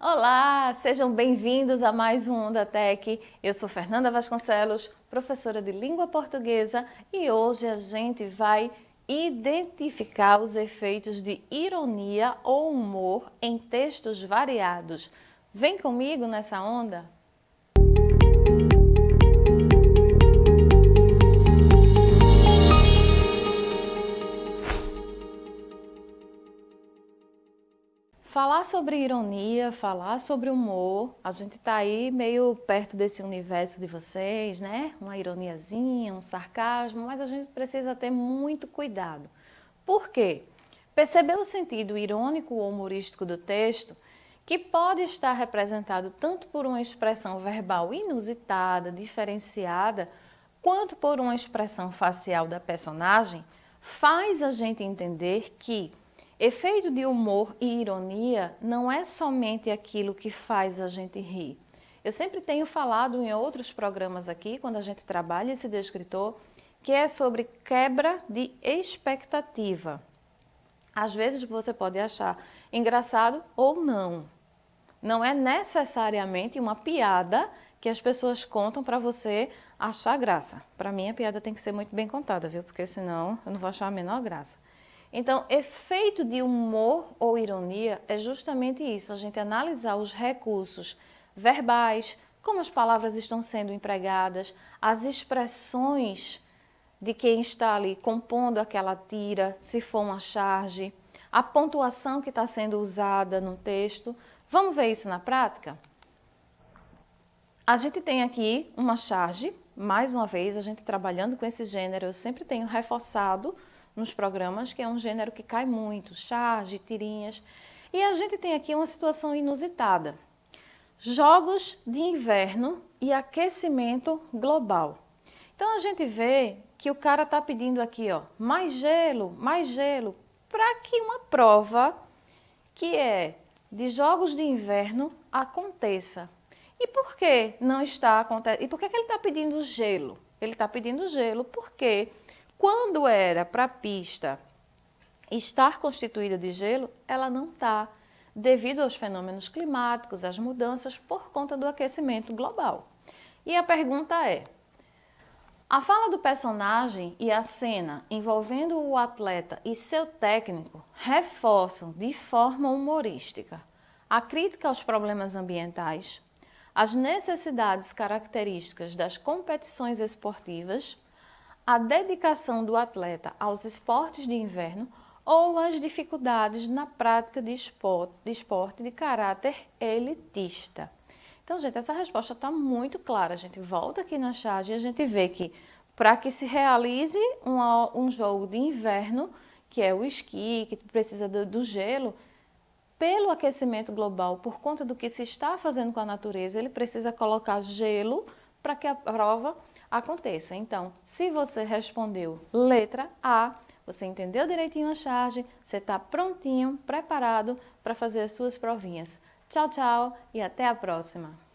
Olá, sejam bem-vindos a mais um Onda Tech. Eu sou Fernanda Vasconcelos, professora de língua portuguesa, e hoje a gente vai identificar os efeitos de ironia ou humor em textos variados. Vem comigo nessa onda! Falar sobre ironia, falar sobre humor, a gente está aí meio perto desse universo de vocês, né? Uma ironiazinha, um sarcasmo, mas a gente precisa ter muito cuidado. Por quê? Perceber o sentido irônico ou humorístico do texto, que pode estar representado tanto por uma expressão verbal inusitada, diferenciada, quanto por uma expressão facial da personagem, faz a gente entender que Efeito de humor e ironia não é somente aquilo que faz a gente rir. Eu sempre tenho falado em outros programas aqui, quando a gente trabalha esse descritor, que é sobre quebra de expectativa. Às vezes você pode achar engraçado ou não. Não é necessariamente uma piada que as pessoas contam para você achar graça. Para mim, a piada tem que ser muito bem contada, viu? Porque senão eu não vou achar a menor graça. Então, efeito de humor ou ironia é justamente isso, a gente analisar os recursos verbais, como as palavras estão sendo empregadas, as expressões de quem está ali compondo aquela tira, se for uma charge, a pontuação que está sendo usada no texto. Vamos ver isso na prática? A gente tem aqui uma charge, mais uma vez, a gente trabalhando com esse gênero, eu sempre tenho reforçado nos programas, que é um gênero que cai muito, charge, tirinhas. E a gente tem aqui uma situação inusitada. Jogos de inverno e aquecimento global. Então a gente vê que o cara está pedindo aqui, ó, mais gelo, mais gelo, para que uma prova que é de jogos de inverno aconteça. E por que não está acontecendo? E por que, que ele está pedindo gelo? Ele está pedindo gelo porque quando era para a pista estar constituída de gelo, ela não está, devido aos fenômenos climáticos, às mudanças por conta do aquecimento global. E a pergunta é: a fala do personagem e a cena envolvendo o atleta e seu técnico reforçam de forma humorística a crítica aos problemas ambientais, as necessidades características das competições esportivas a dedicação do atleta aos esportes de inverno ou as dificuldades na prática de esporte de, esporte de caráter elitista. Então, gente, essa resposta está muito clara. A gente volta aqui na charge e a gente vê que para que se realize um, um, jogo de inverno, que é o esqui, que precisa do, do gelo, pelo aquecimento global, por conta do que se está fazendo com a natureza, ele precisa colocar gelo para que a prova aconteça. Então, se você respondeu letra A, você entendeu direitinho a charge, você está prontinho, preparado para fazer as suas provinhas. Tchau, tchau e até a próxima!